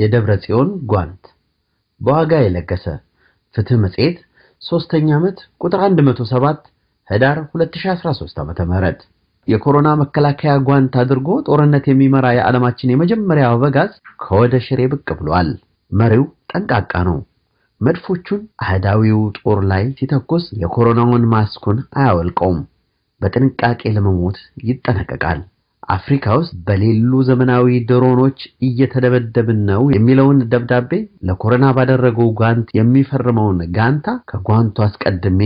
የደብረ ጽዮን ጓንት በዋጋ የለገሰ ፍትህ መጽሔት ሶስተኛ ዓመት ቁጥር 107 ህዳር 2013 ዓ.ም የኮሮና መከላከያ ጓንት አድርጎ ጦርነት የሚመራ የዓለማችን የመጀመሪያ አበጋዝ ከወደ ሽሬ ብቅ ብሏል። መሪው ጠንቃቃ ነው። መድፎቹን አህዳዊው ጦር ላይ ሲተኩስ የኮሮናውን ማስኩን አያወልቀውም። በጥንቃቄ ለመሞት ይጠነቀቃል። አፍሪካ ውስጥ በሌሉ ዘመናዊ ድሮኖች እየተደበደብን ነው የሚለውን ደብዳቤ ለኮረና ባደረገው ጓንት የሚፈርመውን ጋንታ ከጓንቱ አስቀድሜ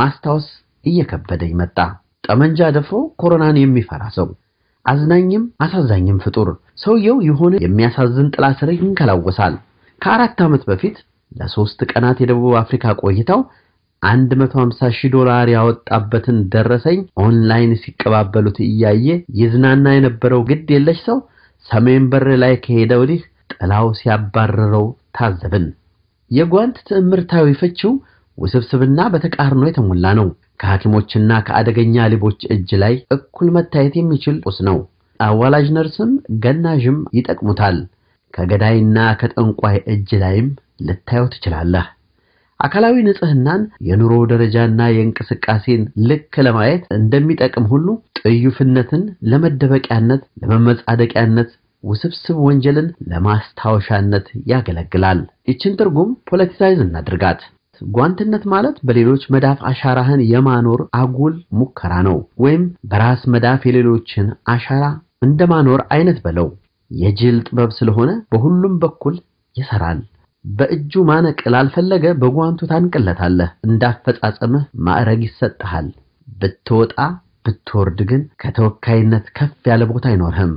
ማስታወስ እየከበደኝ መጣ። ጠመንጃ ደፍሮ ኮሮናን የሚፈራ ሰው አዝናኝም አሳዛኝም ፍጡር። ሰውየው የሆነ የሚያሳዝን ጥላ ስር ይንከላወሳል። ከአራት ዓመት በፊት ለሶስት ቀናት የደቡብ አፍሪካ ቆይታው 150 ሺህ ዶላር ያወጣበትን ደረሰኝ ኦንላይን ሲቀባበሉት እያየ ይዝናና የነበረው ግድ የለሽ ሰው ሰሜን በር ላይ ከሄደ ወዲህ ጥላው ሲያባረረው ታዘብን። የጓንት ትዕምርታዊ ፍቺው ውስብስብና በተቃርኖ የተሞላ ነው። ከሐኪሞችና ከአደገኛ ሌቦች እጅ ላይ እኩል መታየት የሚችል ቁስ ነው። አዋላጅ ነርስም ገናዥም ይጠቅሙታል። ከገዳይና ከጠንቋይ እጅ ላይም ልታየው ትችላለህ። አካላዊ ንጽህናን የኑሮ ደረጃና የእንቅስቃሴን ልክ ለማየት እንደሚጠቅም ሁሉ ጥዩፍነትን ለመደበቂያነት፣ ለመመጻደቂያነት ውስብስብ ወንጀልን ለማስታወሻነት ያገለግላል። ይችን ትርጉም ፖለቲሳይዝ እናድርጋት። ጓንትነት ማለት በሌሎች መዳፍ አሻራህን የማኖር አጉል ሙከራ ነው፣ ወይም በራስ መዳፍ የሌሎችን አሻራ እንደማኖር አይነት በለው። የጅል ጥበብ ስለሆነ በሁሉም በኩል ይሰራል። በእጁ ማነቅ ላልፈለገ በጓንቱ ታንቅለታለህ። እንዳፈጻጸምህ ማዕረግ ይሰጥሃል። ብትወጣ ብትወርድ ግን ከተወካይነት ከፍ ያለ ቦታ አይኖርህም።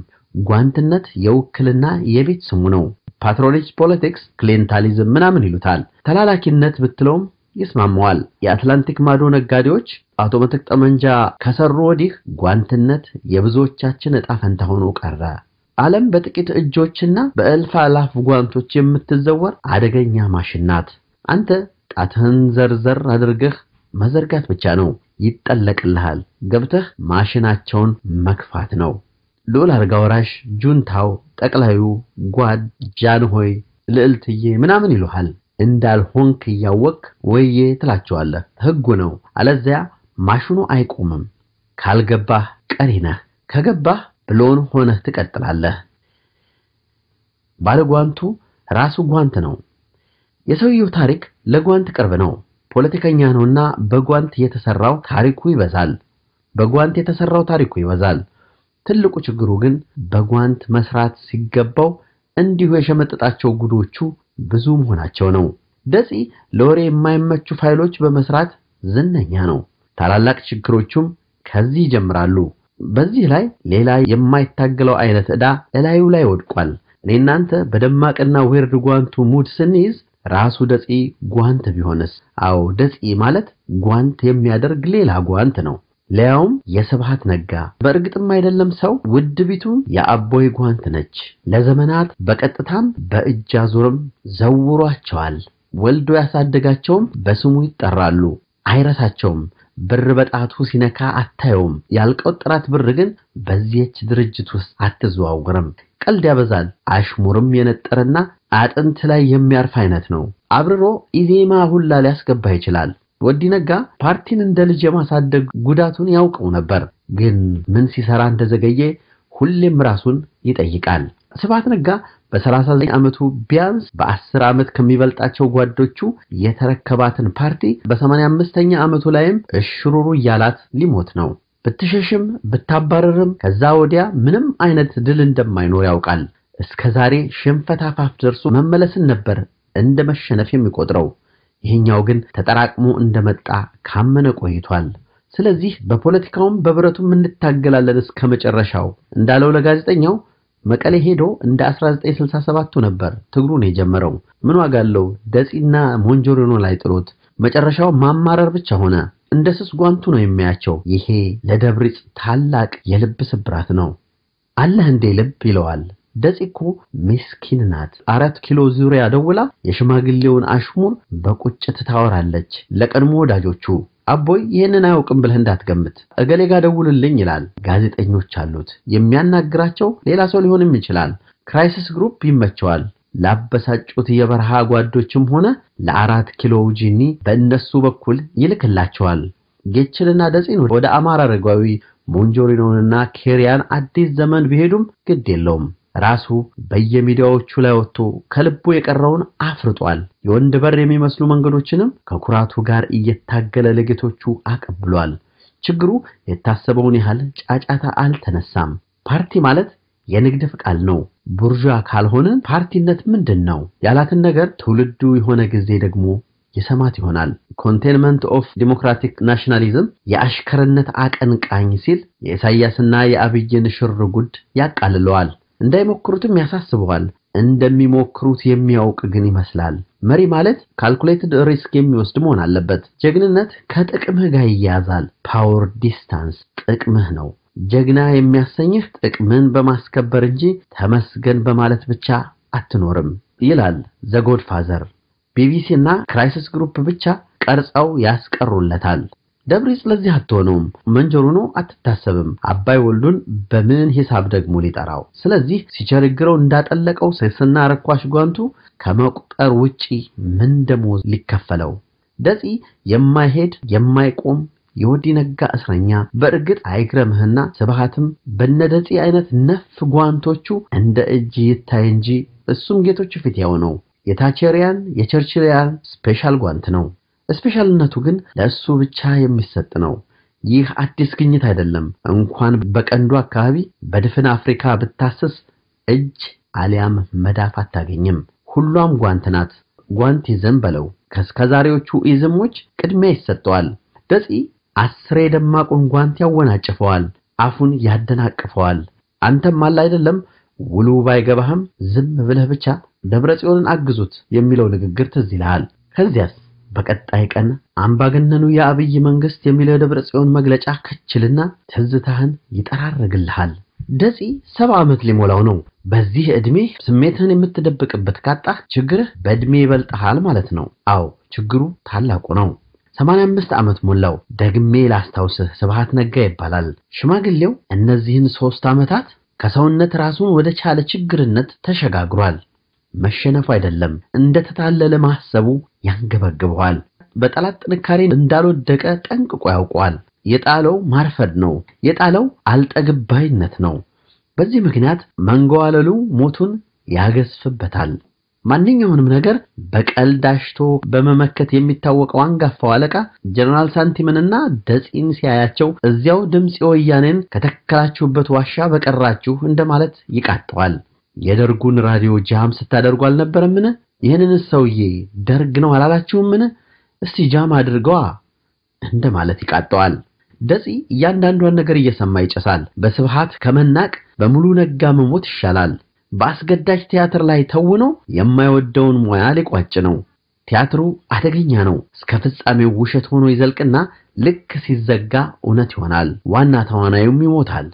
ጓንትነት የውክልና የቤት ስሙ ነው። ፓትሮኔጅ ፖለቲክስ፣ ክሊንታሊዝም ምናምን ይሉታል። ተላላኪነት ብትለውም ይስማማዋል። የአትላንቲክ ማዶ ነጋዴዎች አውቶማቲክ ጠመንጃ ከሰሩ ወዲህ ጓንትነት የብዙዎቻችን እጣ ፈንታ ሆኖ ቀረ። ዓለም በጥቂት እጆችና በእልፍ አላፍ ጓንቶች የምትዘወር አደገኛ ማሽን ናት። አንተ ጣትህን ዘርዘር አድርገህ መዘርጋት ብቻ ነው፣ ይጠለቅልሃል። ገብተህ ማሽናቸውን መክፋት ነው። ልዑል አልጋ ወራሽ፣ ጁንታው፣ ጠቅላዩ፣ ጓድ፣ ጃንሆይ፣ ልዕልትዬ ምናምን ይሉሃል። እንዳልሆንክ እያወቅ ወዬ ትላቸዋለህ። ህጉ ነው። አለዚያ ማሽኑ አይቆምም። ካልገባህ ቀሪ ነህ። ከገባህ ብሎን ሆነህ ትቀጥላለህ። ባለጓንቱ ራሱ ጓንት ነው። የሰውየው ታሪክ ለጓንት ቅርብ ነው። ፖለቲከኛ ነውና በጓንት የተሰራው ታሪኩ ይበዛል። በጓንት የተሰራው ታሪኩ ይበዛል። ትልቁ ችግሩ ግን በጓንት መስራት ሲገባው እንዲሁ የሸመጠጣቸው ጉዶቹ ብዙ መሆናቸው ነው። ደጺ ለወሬ የማይመቹ ፋይሎች በመስራት ዝነኛ ነው። ታላላቅ ችግሮቹም ከዚህ ይጀምራሉ። በዚህ ላይ ሌላ የማይታገለው አይነት ዕዳ እላዩ ላይ ወድቋል። እኔ እናንተ በደማቅና ዌርድ ጓንቱ ሙድ ስንይዝ ራሱ ደጺ ጓንት ቢሆንስ? አዎ ደጺ ማለት ጓንት የሚያደርግ ሌላ ጓንት ነው። ሊያውም የስብሃት ነጋ በእርግጥም አይደለም ሰው ውድቢቱ የአቦይ ጓንት ነች። ለዘመናት በቀጥታም በእጅ አዙርም ዘውሯቸዋል። ወልዶ ያሳደጋቸውም በስሙ ይጠራሉ፣ አይረሳቸውም። ብር በጣቱ ሲነካ አታየውም። ያልቆጠራት ብር ግን በዚህች ድርጅት ውስጥ አትዘዋወርም። ቀልድ ያበዛል፣ አሽሙርም የነጠረና አጥንት ላይ የሚያርፍ አይነት ነው። አብርሮ ኢዜማ ሁላ ሊያስገባ ይችላል። ወዲነጋ ፓርቲን እንደ ልጅ የማሳደግ ጉዳቱን ያውቀው ነበር። ግን ምን ሲሰራ እንደዘገየ ሁሌም ራሱን ይጠይቃል። ስብሐት ነጋ በ39 ዓመቱ ቢያንስ በ10 ዓመት ከሚበልጣቸው ጓዶቹ የተረከባትን ፓርቲ በ85ኛ ዓመቱ ላይም እሽሩሩ እያላት ሊሞት ነው። ብትሸሽም ብታባረርም ከዛ ወዲያ ምንም አይነት ድል እንደማይኖር ያውቃል። እስከ ዛሬ ሽንፈት አፋፍ ደርሶ መመለስን ነበር እንደ መሸነፍ የሚቆጥረው። ይሄኛው ግን ተጠራቅሞ እንደመጣ ካመነ ቆይቷል። ስለዚህ በፖለቲካውም በብረቱም እንታገላለን እስከ መጨረሻው እንዳለው ለጋዜጠኛው መቀሌ ሄዶ እንደ 1967ቱ ነበር ትግሉን የጀመረው። ምን ዋጋ አለው ደጺና ሞንጆሪኖ ላይ ጥሎት መጨረሻው ማማረር ብቻ ሆነ። እንደ ስስ ጓንቱ ነው የሚያቸው። ይሄ ለደብሪጽ ታላቅ የልብ ስብራት ነው። አለህ እንዴ ልብ ይለዋል። ደጺ እኮ ምስኪን ናት። አራት ኪሎ ዙሪያ ደውላ የሽማግሌውን አሽሙር በቁጭት ታወራለች ለቀድሞ ወዳጆቹ አቦይ ይህንን አያውቅም ብለህ እንዳትገምት፣ እገሌ ጋር ደውልልኝ ይላል። ጋዜጠኞች አሉት፣ የሚያናግራቸው ሌላ ሰው ሊሆንም ይችላል። ክራይሲስ ግሩፕ ይመቸዋል። ላበሳጩት የበረሃ ጓዶችም ሆነ ለአራት ኪሎ ጂኒ በእነሱ በኩል ይልክላቸዋል። ጌችልና ደጺን ወደ አማራ ረጓዊ ሞንጆሪኖንና ኬሪያን አዲስ ዘመን ቢሄዱም ግድ የለውም። ራሱ በየሚዲያዎቹ ላይ ወጥቶ ከልቡ የቀረውን አፍርጧል። የወንድ በር የሚመስሉ መንገዶችንም ከኩራቱ ጋር እየታገለ ለጌቶቹ አቀብሏል። ችግሩ የታሰበውን ያህል ጫጫታ አልተነሳም። ፓርቲ ማለት የንግድ ፍቃድ ነው። ቡርዣ ካልሆነ ፓርቲነት ምንድን ነው? ያላትን ነገር ትውልዱ የሆነ ጊዜ ደግሞ የሰማት ይሆናል። ኮንቴንመንት ኦፍ ዲሞክራቲክ ናሽናሊዝም የአሽከርነት አቀንቃኝ ሲል የኢሳያስና የአብይን ሽር ጉድ ያቃልለዋል። እንዳይሞክሩትም ያሳስበዋል። እንደሚሞክሩት የሚያውቅ ግን ይመስላል። መሪ ማለት ካልኩሌትድ ሪስክ የሚወስድ መሆን አለበት። ጀግንነት ከጥቅምህ ጋር ይያዛል። ፓወር ዲስታንስ ጥቅምህ ነው። ጀግና የሚያሰኝህ ጥቅምን በማስከበር እንጂ ተመስገን በማለት ብቻ አትኖርም ይላል ዘጎድ ፋዘር። ቢቢሲ እና ክራይሲስ ግሩፕ ብቻ ቀርጸው ያስቀሩለታል። ደብሪጽ ለዚህ አትሆነውም። መንጀሩ ነው አትታሰብም። አባይ ወልዱን በምን ሂሳብ ደግሞ ሊጠራው? ስለዚህ ሲቸግረው እንዳጠለቀው ስስና ረኳሽ ጓንቱ ከመቁጠር ውጪ ምን ደሞዝ ሊከፈለው? ደጺ የማይሄድ የማይቆም ነጋ እስረኛ በእርግጥ አይግረምህና ስብሃትም በነደጺ አይነት ነፍ ጓንቶቹ እንደ እጅ ይታይ እንጂ እሱም ጌቶቹ ፊት ያው ነው። የታቸሪያን የቸርችሪያን ስፔሻል ጓንት ነው። ስፔሻልነቱ ግን ለእሱ ብቻ የሚሰጥ ነው። ይህ አዲስ ግኝት አይደለም። እንኳን በቀንዱ አካባቢ በድፍን አፍሪካ ብታስስ እጅ አሊያም መዳፍ አታገኝም። ሁሏም ጓንት ናት። ጓንት ይዘን በለው ከእስከዛሬዎቹ ኢዝሞች ቅድሚያ ይሰጠዋል። ደጺ አስሬ ደማቁን ጓንት ያወናጭፈዋል፣ አፉን ያደናቅፈዋል። አንተም አለ አይደለም ውሉ ባይገባህም ዝም ብለህ ብቻ ደብረ ጽዮንን አግዙት የሚለው ንግግር ትዝ ይልሃል። ከዚያስ በቀጣይ ቀን አምባገነኑ የአብይ መንግስት የሚለው ደብረ ጽዮን መግለጫ ከችልና ትዝታህን ይጠራርግልሃል። ደጺ ሰባ ዓመት ሊሞላው ነው። በዚህ ዕድሜ ስሜትህን የምትደብቅበት ካጣህ ችግርህ በዕድሜ ይበልጥሃል ማለት ነው። አዎ ችግሩ ታላቁ ነው። 85 ዓመት ሞላው። ደግሜ ላስታውስህ፣ ስብሃት ነጋ ይባላል ሽማግሌው። እነዚህን ሶስት ዓመታት ከሰውነት ራሱን ወደ ቻለ ችግርነት ተሸጋግሯል። መሸነፉ አይደለም እንደተታለለ ማሰቡ ያንገበግበዋል። በጠላት ጥንካሬ እንዳልወደቀ ጠንቅቆ ያውቀዋል። የጣለው ማርፈድ ነው። የጣለው አልጠግባይነት ነው። በዚህ ምክንያት መንገዋለሉ ሞቱን ያገዝፍበታል። ማንኛውንም ነገር በቀልድ አሽቶ በመመከት የሚታወቀው አንጋፋው አለቃ ጀነራል ሳንቲምንና ደጺን ሲያያቸው እዚያው ድምፅ ወያኔን ከተከላችሁበት ዋሻ በቀራችሁ እንደማለት ይቃጠዋል። የደርጉን ራዲዮ ጃም ስታደርጉ አልነበረምን? ይህንን ሰውዬ ደርግ ነው አላላችሁምን? እስቲ ጃም አድርገዋ እንደ ማለት ይቃጠዋል። ደጺ እያንዳንዷን ነገር እየሰማ ይጨሳል። በስብሃት ከመናቅ በሙሉ ነጋ መሞት ይሻላል። በአስገዳጅ ቲያትር ላይ ተውኖ የማይወደውን ሙያ ሊቋጭ ነው። ቲያትሩ አደገኛ ነው። እስከ ፍጻሜው ውሸት ሆኖ ይዘልቅና ልክ ሲዘጋ እውነት ይሆናል። ዋና ተዋናዩም ይሞታል።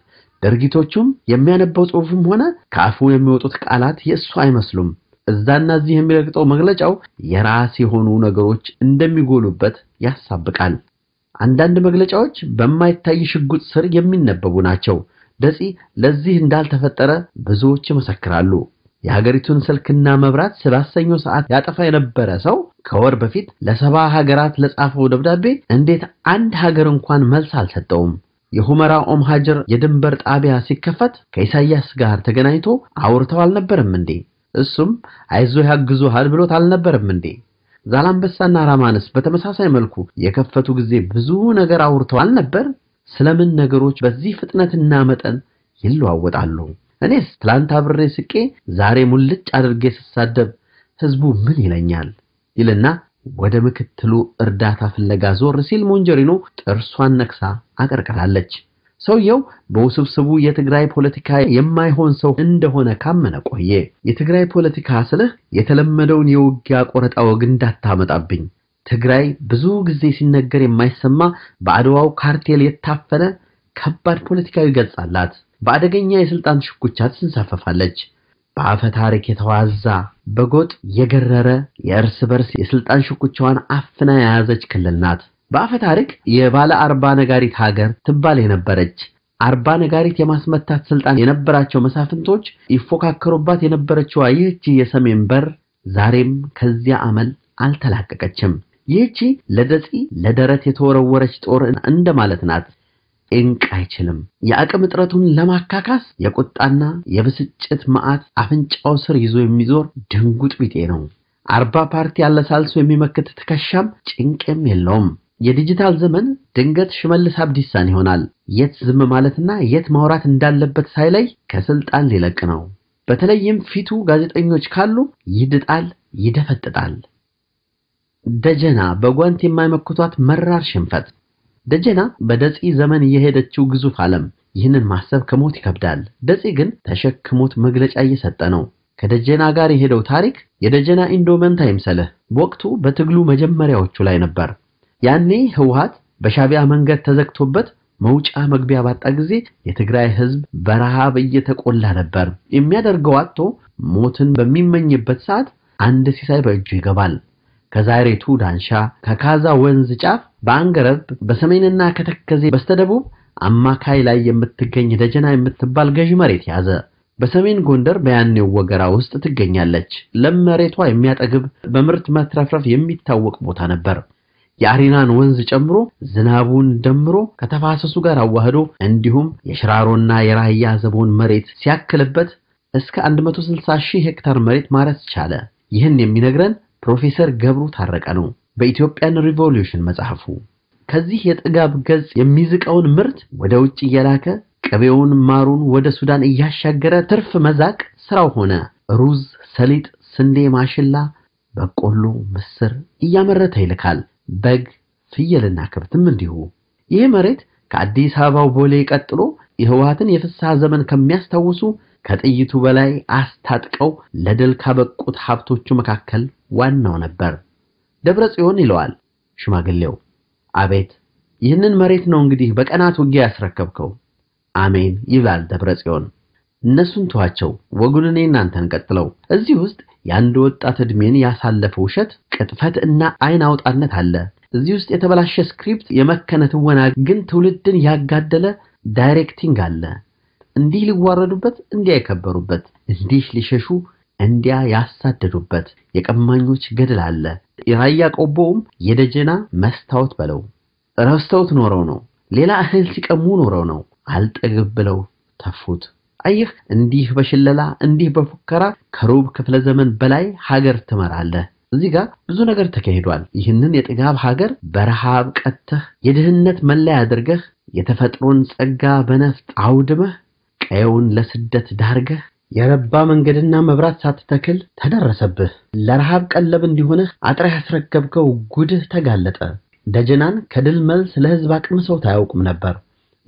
ድርጊቶቹም የሚያነበው ጽሑፍም ሆነ ከአፉ የሚወጡት ቃላት የእሱ አይመስሉም። እዛና እዚህ የሚረግጠው መግለጫው የራስ የሆኑ ነገሮች እንደሚጎሉበት ያሳብቃል። አንዳንድ መግለጫዎች በማይታይ ሽጉጥ ስር የሚነበቡ ናቸው። ደጺ ለዚህ እንዳልተፈጠረ ብዙዎች ይመሰክራሉ። የሀገሪቱን ስልክና መብራት ስላሰኘው ሰዓት ያጠፋ የነበረ ሰው ከወር በፊት ለሰባ ሀገራት ለጻፈው ደብዳቤ እንዴት አንድ ሀገር እንኳን መልስ አልሰጠውም? የሁመራ ኦም ሀጀር የድንበር ጣቢያ ሲከፈት ከኢሳያስ ጋር ተገናኝቶ አውርተው አልነበረም እንዴ? እሱም አይዞ ያግዙሃል ብሎት አልነበረም እንዴ? ዛላምበሳና ራማንስ በተመሳሳይ መልኩ የከፈቱ ጊዜ ብዙ ነገር አውርተው አልነበር? ስለምን ነገሮች በዚህ ፍጥነትና መጠን ይለዋወጣሉ? እኔስ ትላንት አብሬ ስቄ ዛሬ ሙልጭ አድርጌ ስሳደብ ህዝቡ ምን ይለኛል? ይልና ወደ ምክትሉ እርዳታ ፍለጋ ዞር ሲል ሞንጀሪኖ ጥርሷን ነክሳ አቀርቅራለች። ሰውየው በውስብስቡ የትግራይ ፖለቲካ የማይሆን ሰው እንደሆነ ካመነ ቆየ። የትግራይ ፖለቲካ ስልህ የተለመደውን የውጊያ ቆረጣ ወግ እንዳታመጣብኝ። ትግራይ ብዙ ጊዜ ሲነገር የማይሰማ በአድዋው ካርቴል የታፈነ ከባድ ፖለቲካዊ ገጽ አላት። በአደገኛ የስልጣን ሽኩቻ ትንሳፈፋለች። በአፈ ታሪክ የተዋዛ በጎጥ የገረረ የእርስ በርስ የስልጣን ሽኩቻዋን አፍና የያዘች ክልል ናት። በአፈ ታሪክ የባለ አርባ ነጋሪት ሀገር ትባል የነበረች አርባ ነጋሪት የማስመታት ስልጣን የነበራቸው መሳፍንቶች ይፎካከሩባት የነበረችዋ ይህቺ የሰሜን በር ዛሬም ከዚያ አመል አልተላቀቀችም። ይህቺ ለደጺ ለደረት የተወረወረች ጦር እንደማለት ናት። እንቅ አይችልም። የአቅም እጥረቱን ለማካካስ የቁጣና የብስጭት መዓት አፍንጫው ስር ይዞ የሚዞር ድንጉጥ ቢጤ ነው። አርባ ፓርቲ አለሳልሶ የሚመክት ትከሻም ጭንቅም የለውም። የዲጂታል ዘመን ድንገት ሽመልስ አብዲሳን ይሆናል። የት ዝም ማለትና የት ማውራት እንዳለበት ሳይለይ ከስልጣን ሊለቅ ነው። በተለይም ፊቱ ጋዜጠኞች ካሉ ይድጣል፣ ይደፈጥጣል። ደጀና በጓንት የማይመክቷት መራር ሽንፈት ደጀና በደጺ ዘመን የሄደችው ግዙፍ ዓለም ይህንን ማሰብ ከሞት ይከብዳል። ደጺ ግን ተሸክሞት መግለጫ እየሰጠ ነው። ከደጀና ጋር የሄደው ታሪክ የደጀና ኢንዶመንት አይምሰልህ። ወቅቱ በትግሉ መጀመሪያዎቹ ላይ ነበር። ያኔ ህወሓት በሻቢያ መንገድ ተዘግቶበት መውጫ መግቢያ ባጣ ጊዜ የትግራይ ህዝብ በረሃብ እየተቆላ ነበር። የሚያደርገው አጥቶ ሞትን በሚመኝበት ሰዓት አንድ ሲሳይ በእጁ ይገባል። ከዛሬቱ ዳንሻ ከካዛ ወንዝ ጫፍ በአንገረብ በሰሜንና ከተከዜ በስተደቡብ አማካይ ላይ የምትገኝ ደጀና የምትባል ገዢ መሬት ያዘ። በሰሜን ጎንደር በያኔው ወገራ ውስጥ ትገኛለች። ለም መሬቷ የሚያጠግብ በምርት መትረፍረፍ የሚታወቅ ቦታ ነበር። የአሪናን ወንዝ ጨምሮ ዝናቡን ደምሮ ከተፋሰሱ ጋር አዋህዶ እንዲሁም የሽራሮና የራህያ ዘቦን መሬት ሲያክልበት እስከ 160 ሺህ ሄክታር መሬት ማረስ ቻለ። ይህን የሚነግረን ፕሮፌሰር ገብሩ ታረቀ ነው በኢትዮጵያን ሪቮሉሽን መጽሐፉ። ከዚህ የጥጋብ ገጽ የሚዝቀውን ምርት ወደ ውጭ እየላከ ቅቤውን፣ ማሩን ወደ ሱዳን እያሻገረ ትርፍ መዛቅ ስራው ሆነ። ሩዝ፣ ሰሊጥ፣ ስንዴ፣ ማሽላ፣ በቆሎ፣ ምስር እያመረተ ይልካል። በግ፣ ፍየልና ከብትም እንዲሁ። ይህ መሬት ከአዲስ አበባው ቦሌ ቀጥሎ የህወሓትን የፍስሐ ዘመን ከሚያስታውሱ ከጥይቱ በላይ አስታጥቀው ለድል ካበቁት ሀብቶቹ መካከል ዋናው ነበር። ደብረ ጽዮን ይለዋል ሽማግሌው። አቤት ይህንን መሬት ነው እንግዲህ በቀናት ውጊያ ያስረከብከው። አሜን ይላል ደብረ ጽዮን። እነሱን ተዋቸው፣ ወጉን እኔ እናንተን ቀጥለው። እዚህ ውስጥ የአንድ ወጣት ዕድሜን ያሳለፈ ውሸት፣ ቅጥፈት እና አይን አውጣነት አለ። እዚህ ውስጥ የተበላሸ ስክሪፕት፣ የመከነ ትወና፣ ግን ትውልድን ያጋደለ ዳይሬክቲንግ አለ። እንዲህ ሊዋረዱበት፣ እንዲህ አይከበሩበት፣ እንዲህ ሊሸሹ እንዲያ ያሳደዱበት የቀማኞች ገድል አለ። የራያ ቆቦውም የደጀና መስታወት በለው ረስተውት ኖረው ነው። ሌላ እህል ሲቀሙ ኖረው ነው። አልጠግብ ብለው ተፉት። አየህ፣ እንዲህ በሽለላ እንዲህ በፉከራ ከሩብ ክፍለ ዘመን በላይ ሀገር ትመራለህ። እዚህ ጋር ብዙ ነገር ተካሂዷል። ይህንን የጥጋብ ሀገር በረሃብ ቀተህ የድህነት መለያ አድርገህ የተፈጥሮን ጸጋ በነፍጥ አውድመህ ቀየውን ለስደት ዳርገህ የረባ መንገድና መብራት ሳትተክል ተደረሰብህ። ለረሃብ ቀለብ እንዲሆንህ አጥረህ ያስረከብከው ጉድህ ተጋለጠ። ደጀናን ከድል መልስ ለህዝብ አቅምሰውት አያውቁም ነበር።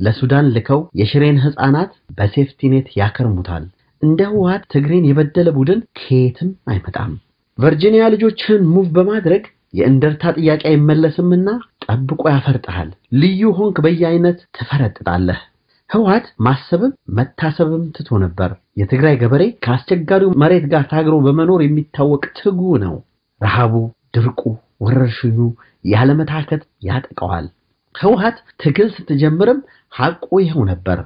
ለሱዳን ልከው የሽሬን ህፃናት በሴፍቲኔት ያከርሙታል። እንደ ህወሓት ትግሬን የበደለ ቡድን ከየትም አይመጣም። ቨርጂኒያ ልጆችህን ሙቭ በማድረግ የእንደርታ ጥያቄ አይመለስምና ጠብቆ ያፈርጥሃል። ልዩ ሆንክ፣ በየአይነት ትፈረጥጣለህ። ህወሓት ማሰብም መታሰብም ትቶ ነበር። የትግራይ ገበሬ ከአስቸጋሪው መሬት ጋር ታግሮ በመኖር የሚታወቅ ትጉ ነው። ረሃቡ፣ ድርቁ፣ ወረርሽኙ ያለመታከት ያጠቀዋል። ህወሓት ትግል ስትጀምርም ሐቁ ይኸው ነበር።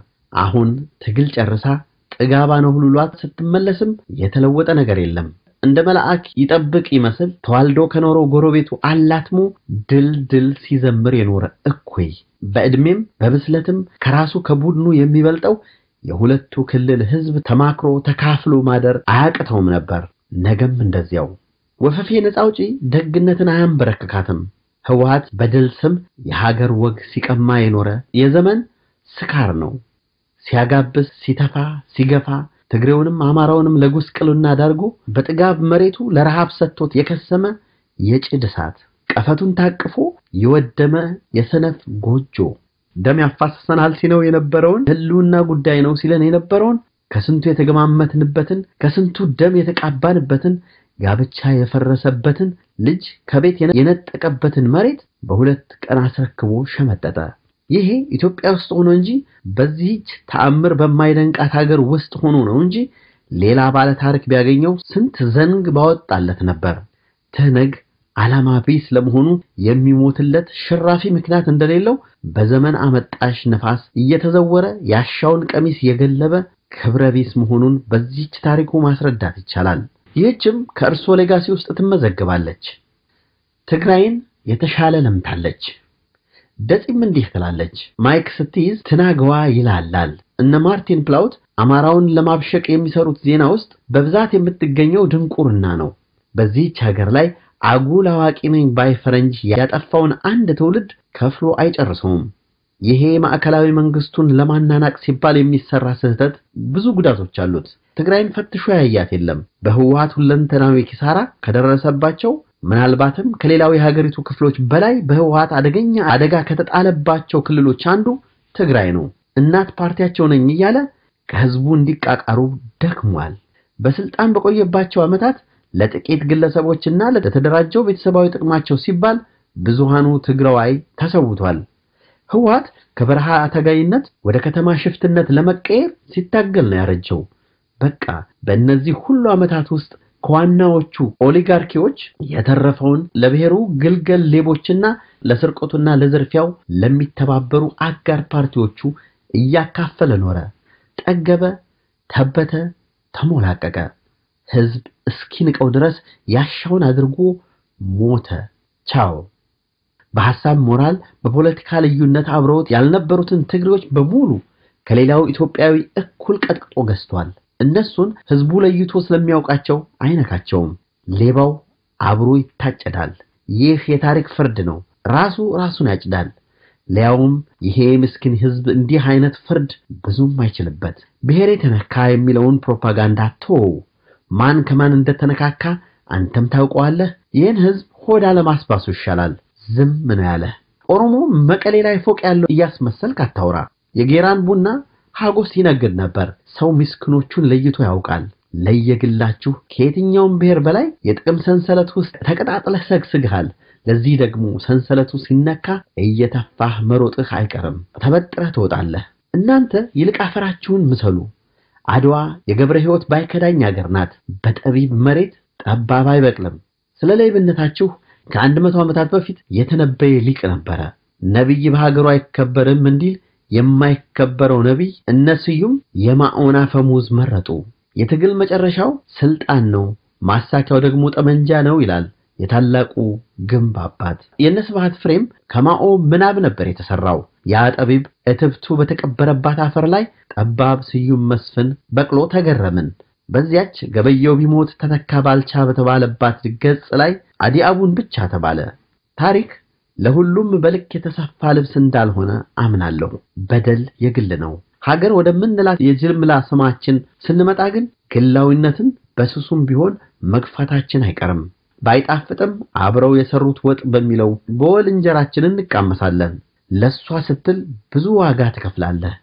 አሁን ትግል ጨርሳ ጥጋባ ነው ሁሉሏት ስትመለስም የተለወጠ ነገር የለም። እንደ መልአክ ይጠብቅ ይመስል ተዋልዶ ከኖረው ጎረቤቱ አላትሞ ድል ድል ሲዘምር የኖረ እኩይ በዕድሜም በብስለትም ከራሱ ከቡድኑ የሚበልጠው የሁለቱ ክልል ህዝብ ተማክሮ ተካፍሎ ማደር አያቅተውም ነበር። ነገም እንደዚያው። ወፈፌ ነፃ አውጪ ደግነትን አያንበረክካትም። ህወሓት በድል ስም የሀገር ወግ ሲቀማ የኖረ የዘመን ስካር ነው። ሲያጋብስ፣ ሲተፋ፣ ሲገፋ ትግሬውንም አማራውንም ለጉስቅልና ዳርጎ በጥጋብ መሬቱ ለረሃብ ሰጥቶት የከሰመ የጭድ እሳት ቀፈቱን ታቅፎ የወደመ የሰነፍ ጎጆ ደም ያፋሰሰናል ሲነው የነበረውን ህልውና ጉዳይ ነው ሲለን የነበረውን ከስንቱ የተገማመትንበትን ከስንቱ ደም የተቃባንበትን ጋብቻ የፈረሰበትን ልጅ ከቤት የነጠቀበትን መሬት በሁለት ቀን አስረክቦ ሸመጠጠ። ይሄ ኢትዮጵያ ውስጥ ሆኖ እንጂ በዚህች ተአምር በማይደንቃት ሀገር ውስጥ ሆኖ ነው እንጂ ሌላ ባለ ታሪክ ቢያገኘው ስንት ዘንግ ባወጣለት ነበር። ትህነግ ዓላማ ቢስ ለመሆኑ የሚሞትለት ሽራፊ ምክንያት እንደሌለው በዘመን አመጣሽ ነፋስ እየተዘወረ ያሻውን ቀሚስ የገለበ ክብረ ቢስ መሆኑን በዚህች ታሪኩ ማስረዳት ይቻላል። ይህችም ከእርሶ ሌጋሲ ውስጥ ትመዘግባለች። ትግራይን የተሻለ ለምታለች። ደፂም እንዲህ ትላለች። ማይክ ስትይዝ ትናግዋ ይላላል። እነ ማርቲን ፕላውት አማራውን ለማብሸቅ የሚሰሩት ዜና ውስጥ በብዛት የምትገኘው ድንቁርና ነው። በዚህች ሀገር ላይ አጉል አዋቂ ነኝ ባይ ፈረንጅ ያጠፋውን አንድ ትውልድ ከፍሎ አይጨርሰውም። ይሄ ማዕከላዊ መንግስቱን ለማናናቅ ሲባል የሚሰራ ስህተት ብዙ ጉዳቶች አሉት። ትግራይን ፈትሾ ያያት የለም። በህወሓት ሁለንተናዊ ኪሳራ ከደረሰባቸው ምናልባትም ከሌላው የሀገሪቱ ክፍሎች በላይ በህወሓት አደገኛ አደጋ ከተጣለባቸው ክልሎች አንዱ ትግራይ ነው። እናት ፓርቲያቸው ነኝ እያለ ከህዝቡ እንዲቃቃሩ ደክሟል። በስልጣን በቆየባቸው ዓመታት ለጥቂት ግለሰቦችና ለተደራጀው ቤተሰባዊ ጥቅማቸው ሲባል ብዙሃኑ ትግራዋይ ተሰውቷል። ህወሓት ከበረሃ አታጋይነት ወደ ከተማ ሽፍትነት ለመቀየር ሲታገል ነው ያረጀው። በቃ በእነዚህ ሁሉ ዓመታት ውስጥ ከዋናዎቹ ኦሊጋርኪዎች የተረፈውን ለብሔሩ ግልገል ሌቦችና ለስርቆቱና ለዝርፊያው ለሚተባበሩ አጋር ፓርቲዎቹ እያካፈለ ኖረ። ጠገበ፣ ተበተ፣ ተሞላቀቀ። ህዝብ እስኪንቀው ድረስ ያሻውን አድርጎ ሞተ። ቻው። በሐሳብ ሞራል፣ በፖለቲካ ልዩነት አብረውት ያልነበሩትን ትግሬዎች በሙሉ ከሌላው ኢትዮጵያዊ እኩል ቀጥቅጦ ገዝቷል። እነሱን ህዝቡ ለይቶ ስለሚያውቃቸው አይነካቸውም። ሌባው አብሮ ይታጨዳል። ይህ የታሪክ ፍርድ ነው። ራሱ ራሱን ያጭዳል። ሊያውም ይሄ ምስኪን ህዝብ እንዲህ አይነት ፍርድ ብዙም አይችልበት። ብሔር የተነካ የሚለውን ፕሮፓጋንዳ ተወው። ማን ከማን እንደተነካካ አንተም ታውቀዋለህ። ይህን ህዝብ ሆዳ ለማስባሱ ይሻላል። ዝም ነው ያለ። ኦሮሞ መቀሌ ላይ ፎቅ ያለው እያስመሰልክ አታውራ። የጌራን ቡና ሀጎስ ይነግድ ነበር። ሰው ምስኪኖቹን ለይቶ ያውቃል። ለየግላችሁ ከየትኛውም ብሔር በላይ የጥቅም ሰንሰለት ውስጥ ተቀጣጥለህ ሰግስግሃል። ለዚህ ደግሞ ሰንሰለቱ ሲነካ እየተፋህ መሮጥህ አይቀርም፣ ተበጥረህ ትወጣለህ። እናንተ ይልቅ አፈራችሁን ምሰሉ። አድዋ የገብረ ሕይወት ባይከዳኝ አገር ናት። በጠቢብ መሬት ጠባብ አይበቅልም። ስለ ሌብነታችሁ ከአንድ መቶ ዓመታት በፊት የተነበየ ሊቅ ነበረ። ነቢይ በሀገሩ አይከበርም እንዲል የማይከበረው ነቢይ እነስዩም የማዖና ፈሙዝ መረጡ። የትግል መጨረሻው ስልጣን ነው፣ ማሳኪያው ደግሞ ጠመንጃ ነው ይላል። የታላቁ ግንብ አባት የእነ ስብሐት ፍሬም ከማኦ ምናብ ነበር የተሰራው። ያ ጠቢብ እትብቱ በተቀበረባት አፈር ላይ ጠባብ ስዩም መስፍን በቅሎ ተገረምን። በዚያች ገበየው ቢሞት ተተካ ባልቻ በተባለባት ገጽ ላይ አዲአቡን ብቻ ተባለ። ታሪክ ለሁሉም በልክ የተሰፋ ልብስ እንዳልሆነ አምናለሁ። በደል የግል ነው። ሀገር ወደምንላት የጅልምላ ስማችን ስንመጣ ግን ግላዊነትን በስሱም ቢሆን መግፋታችን አይቀርም። ባይጣፍጥም አብረው የሰሩት ወጥ በሚለው በወል እንጀራችንን እንቃመሳለን። ለሷ ስትል ብዙ ዋጋ ትከፍላለህ።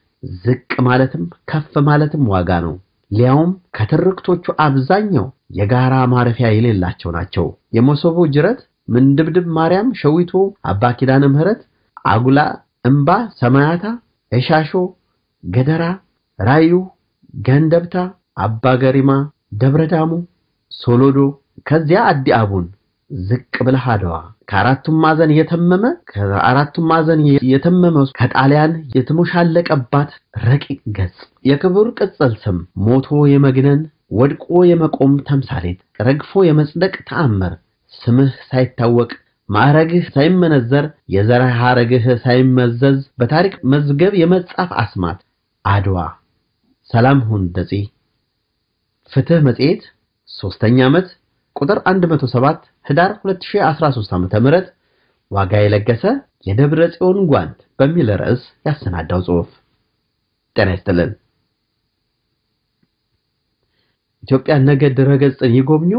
ዝቅ ማለትም ከፍ ማለትም ዋጋ ነው። ሊያውም ከትርክቶቹ አብዛኛው የጋራ ማረፊያ የሌላቸው ናቸው። የመሶቦ ጅረት፣ ምንድብድብ ማርያም፣ ሸዊቶ፣ አባ ኪዳነ ምህረት፣ አጉላ፣ እምባ፣ ሰማያታ፣ እሻሾ፣ ገደራ፣ ራዩ፣ ገንደብታ፣ አባ ገሪማ፣ ደብረ ሶሎዶ ከዚያ አዲ አቡን ዝቅ ብለህ አድዋ ከአራቱም ማዕዘን የተመመ ከአራቱም ማዕዘን የተመመ ከጣሊያን የተሞሻለቀባት ረቂቅ ገጽ የክብር ቅጽል ስም ሞቶ የመግነን ወድቆ የመቆም ተምሳሌት ረግፎ የመጽደቅ ተአምር ስምህ ሳይታወቅ ማዕረግህ ሳይመነዘር የዘራ ሐረግህ ሳይመዘዝ በታሪክ መዝገብ የመጻፍ አስማት አድዋ ሰላም ሁን ደፄ ፍትህ መጽሔት ሶስተኛ ዓመት ቁጥር 107 ህዳር 2013 ዓ.ም ዋጋ የለገሰ የደብረ ጽዮን ጓንት በሚል ርዕስ ያሰናዳው ጽሑፍ። ጤና ይስጥልን። ኢትዮጵያ ነገ ድረገጽን ይጎብኙ።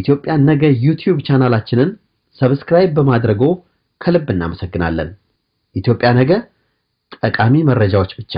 ኢትዮጵያ ነገ ዩቲዩብ ቻናላችንን ሰብስክራይብ በማድረጎ ከልብ እናመሰግናለን። ኢትዮጵያ ነገ ጠቃሚ መረጃዎች ብቻ